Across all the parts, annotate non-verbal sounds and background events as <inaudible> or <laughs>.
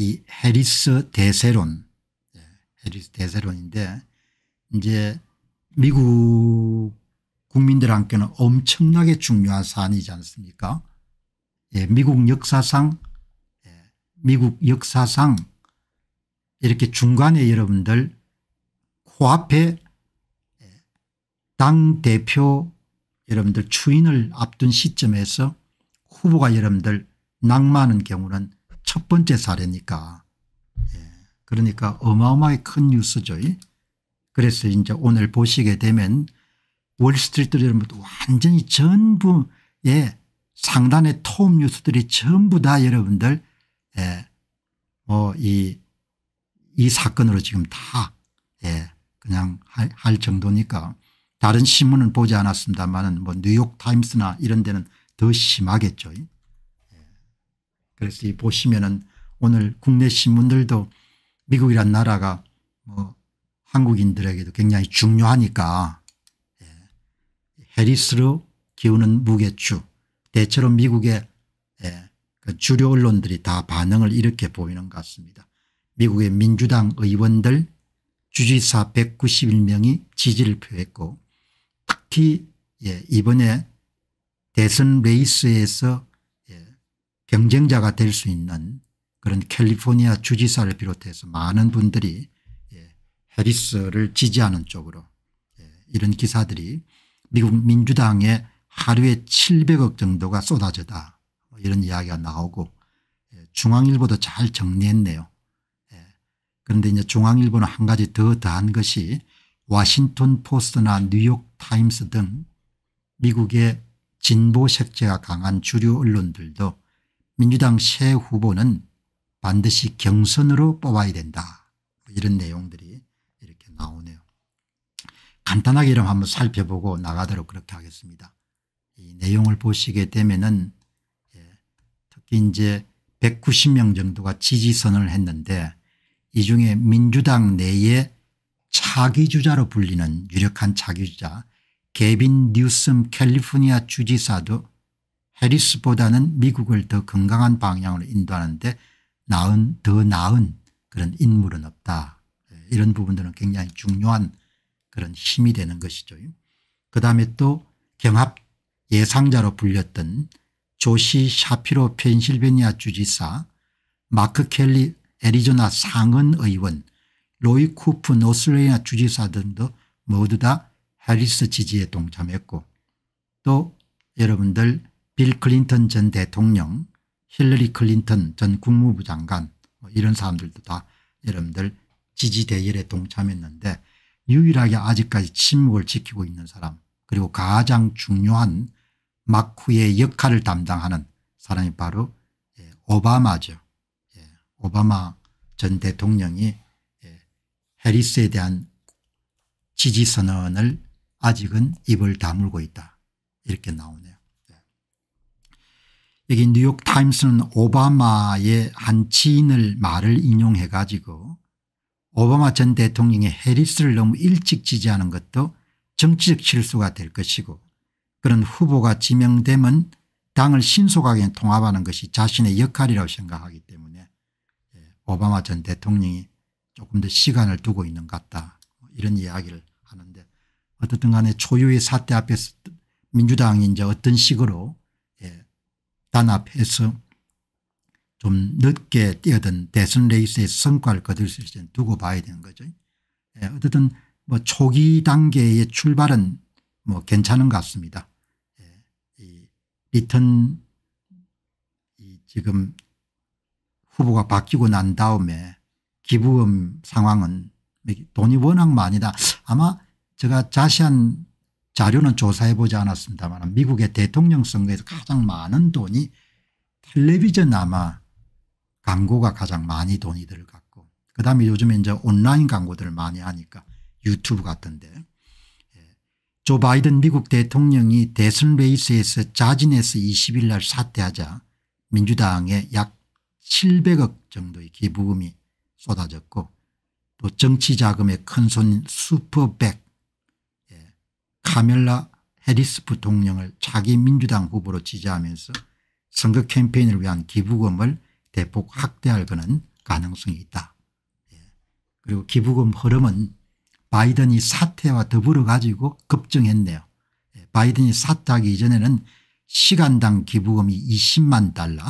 이 해리스 대세론, 예, 해리스 대세론인데 이제 미국 국민들한테는 엄청나게 중요한 사안이지 않습니까? 예, 미국 역사상, 예, 미국 역사상 이렇게 중간에 여러분들 코앞에 예, 당 대표 여러분들 추인을 앞둔 시점에서 후보가 여러분들 낙마하는 경우는 첫 번째 사례니까. 예. 그러니까 어마어마하게 큰 뉴스죠. 그래서 이제 오늘 보시게 되면 월스트리트여러분터 완전히 전부의 예, 상단의 톱 뉴스들이 전부 다 여러분들 예. 뭐이 이 사건으로 지금 다 예. 그냥 할, 할 정도니까 다른 신문은 보지 않았습니다만 뭐 뉴욕타임스나 이런 데는 더 심하겠죠. 그래서 이 보시면은 오늘 국내 신문들도 미국이란 나라가 뭐 한국인들에게도 굉장히 중요하니까 예. 해리스로 기우는 무게추 대체로 미국의 예. 그 주류 언론들이 다 반응을 이렇게 보이는 것 같습니다. 미국의 민주당 의원들 주지사 191명이 지지를 표했고 특히 예, 이번에 대선 레이스에서 경쟁자가 될 수 있는 그런 캘리포니아 주지사를 비롯해서 많은 분들이 예, 해리스를 지지하는 쪽으로 예, 이런 기사들이 미국 민주당에 하루에 700억 정도가 쏟아져다 뭐 이런 이야기가 나오고 예, 중앙일보도 잘 정리했네요. 그런데 이제 중앙일보는 한 가지 더 더한 것이 와싱턴 포스트나 뉴욕 타임스 등 미국의 진보 색채가 강한 주류 언론들도 민주당 새 후보는 반드시 경선으로 뽑아야 된다. 뭐 이런 내용들이 이렇게 나오네요. 간단하게 이름 한번 살펴보고 나가도록 그렇게 하겠습니다. 이 내용을 보시게 되면은 예, 특히 이제 190명 정도가 지지선을 했는데 이 중에 민주당 내에 차기주자로 불리는 유력한 차기주자 개빈 뉴슨 캘리포니아 주지사도 해리스보다는 미국을 더 건강한 방향으로 인도하는데 나은 더 나은 그런 인물은 없다. 예, 이런 부분들은 굉장히 중요한 그런 힘이 되는 것이죠. 그다음에 또 경합 예상자로 불렸던 조시 샤피로 펜실베니아 주지사 마크 켈리 애리조나 상은 의원 로이 쿠프 노스레이나 주지사 등도 모두 다 해리스 지지에 동참했고 또 여러분들 빌 클린턴 전 대통령 힐러리 클린턴 전 국무부 장관 뭐 이런 사람들도 다 여러분들 지지대열에 동참했는데 유일하게 아직까지 침묵을 지키고 있는 사람 그리고 가장 중요한 막후의 역할을 담당하는 사람이 바로 예, 오바마죠. 예, 오바마 전 대통령이 예, 해리스에 대한 지지선언을 아직은 입을 다물고 있다 이렇게 나오네요. 여기 뉴욕 타임스는 오바마의 한 지인을 말을 인용해 가지고 오바마 전 대통령이 해리스를 너무 일찍 지지하는 것도 정치적 실수가 될 것이고 그런 후보가 지명되면 당을 신속하게 통합하는 것이 자신의 역할이라고 생각하기 때문에 예, 오바마 전 대통령이 조금 더 시간을 두고 있는 것 같다 뭐 이런 이야기를 하는데 어떻든 간에 초유의 사태 앞에서 민주당이 이제 어떤 식으로 단합해서 좀 늦게 뛰어든 대선 레이스의 성과를 거둘 수 있을지 두고 봐야 되는 거죠. 예, 어쨌든 뭐 초기 단계의 출발은 뭐 괜찮은 것 같습니다. 예, 이 리턴 이 지금 후보가 바뀌고 난 다음에 기부금 상황은 돈이 워낙 많이다. 아마 제가 자세한 자료는 조사해 보지 않았습니다만 미국의 대통령 선거에서 가장 많은 돈이 텔레비전 아마 광고가 가장 많이 돈이 들어갔고 그다음에 요즘에 이제 온라인 광고들을 많이 하니까 유튜브 같은데 예. 조 바이든 미국 대통령이 대선 레이스에서 자진해서 20일 날 사퇴하자 민주당에 약 700억 정도의 기부금이 쏟아졌고 또 정치 자금의 큰손 슈퍼백 카멜라 해리스 부통령을 차기 민주당 후보로 지지하면서 선거 캠페인을 위한 기부금을 대폭 확대할 것은 가능성이 있다. 예. 그리고 기부금 흐름은 바이든이 사태와 더불어 가지고 급증했네요. 예. 바이든이 사퇴하기 이전에는 시간당 기부금이 20만 달러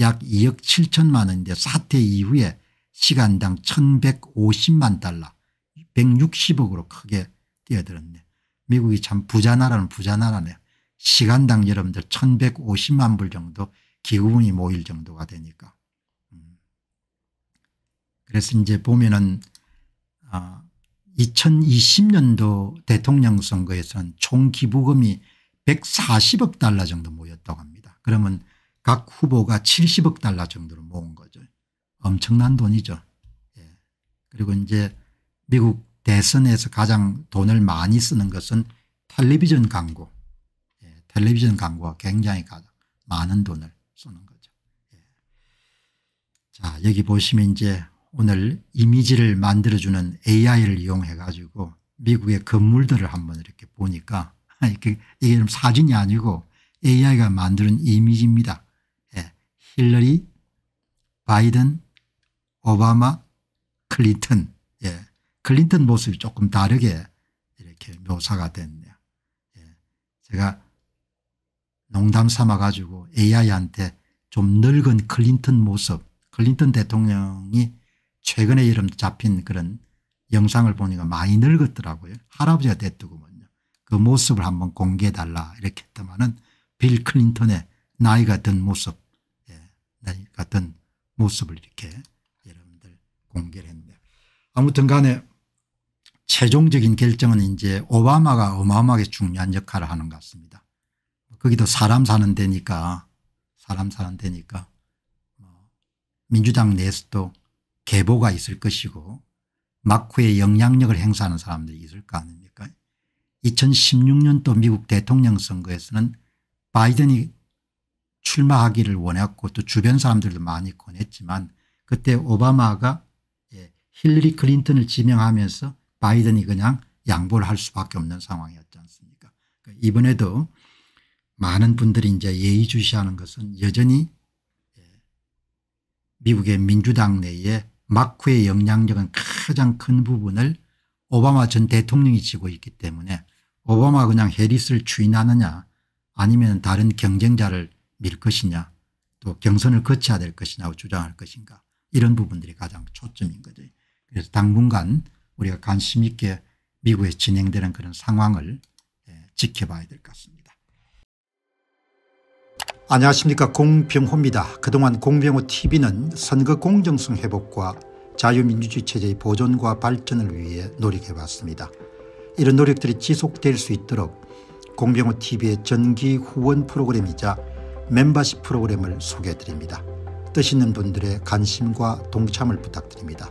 약 2억 7천만 원인데 사태 이후에 시간당 1150만 달러 160억으로 크게 뛰어들었네. 미국이 참 부자 나라는 부자 나라네요. 시간당 여러분들 1150만 불 정도 기부금이 모일 정도가 되니까. 음. 그래서 이제 보면은 2020년도 아, 대통령 선거에서는 총 기부금이 140억 달러 정도 모였다고 합니다. 그러면 각 후보가 70억 달러 정도로 모은 거죠. 엄청난 돈이죠. 예. 그리고 이제 미국 대선에서 가장 돈을 많이 쓰는 것은 텔레비전 광고 예, 텔레비전 광고가 굉장히 가장 많은 돈을 쓰는 거죠. 예. 자 여기 보시면 이제 오늘 이미지를 만들어주는 AI를 이용해 가지고 미국의 건물들을 한번 이렇게 보니까 <laughs> 이게, 이 사진이 아니고 AI가 만드는 이미지입니다. 예. 힐러리 바이든 오바마 클린턴 예. 클린턴 모습이 조금 다르게 이렇게 묘사가 됐네요. 예. 제가 농담 삼아 가지고 AI한테 좀 늙은 클린턴 모습 클린턴 대통령이 최근에 이름 잡힌 그런 영상을 보니까 많이 늙었더라고요. 할아버지가 됐더구먼요. 그 모습을 한번 공개해 달라 이렇게 했더만은 빌 클린턴의 나이가 든 모습 예. 나이가 든 모습을 이렇게 여러분들 공개를 했네요. 아무튼 간에 최종적인 결정은 이제 오바마가 어마어마하게 중요한 역할을 하는 것 같습니다. 거기도 사람 사는 데니까 사람 사는 데니까 뭐 민주당 내에서도 계보가 있을 것이고 막후에 영향력을 행사하는 사람들이 있을 거 아닙니까 2016년도 미국 대통령 선거에서는 바이든이 출마하기를 원했고 또 주변 사람들도 많이 권했지만 그때 오바마가 예, 힐리 클린턴을 지명하면서 바이든이 그냥 양보를 할 수밖에 없는 상황이었지 않습니까 그러니까 이번에도 많은 분들이 이제 예의주시하는 것은 여전히 예, 미국의 민주당 내에 마크의 영향력은 가장 큰 부분을 오바마 전 대통령이 지고 있기 때문에 오바마 그냥 해리스를 추인하느냐 아니면 다른 경쟁자를 밀 것이냐 또 경선을 거쳐야 될 것이냐 고 주장할 것인가 이런 부분들이 가장 초점인 거죠. 그래서 당분간 우리가 관심 있게 미국에 진행되는 그런 상황을 예, 지켜봐야 될 것 같습니다. 안녕하십니까 공병호입니다. 그동안 공병호 tv는 선거 공정성 회복과 자유민주주의 체제의 보존과 발전을 위해 노력해왔습니다. 이런 노력들이 지속될 수 있도록 공병호 tv의 전기 후원 프로그램이자 멤버십 프로그램을 소개해드립니다. 뜻 있는 분들의 관심과 동참을 부탁드립니다.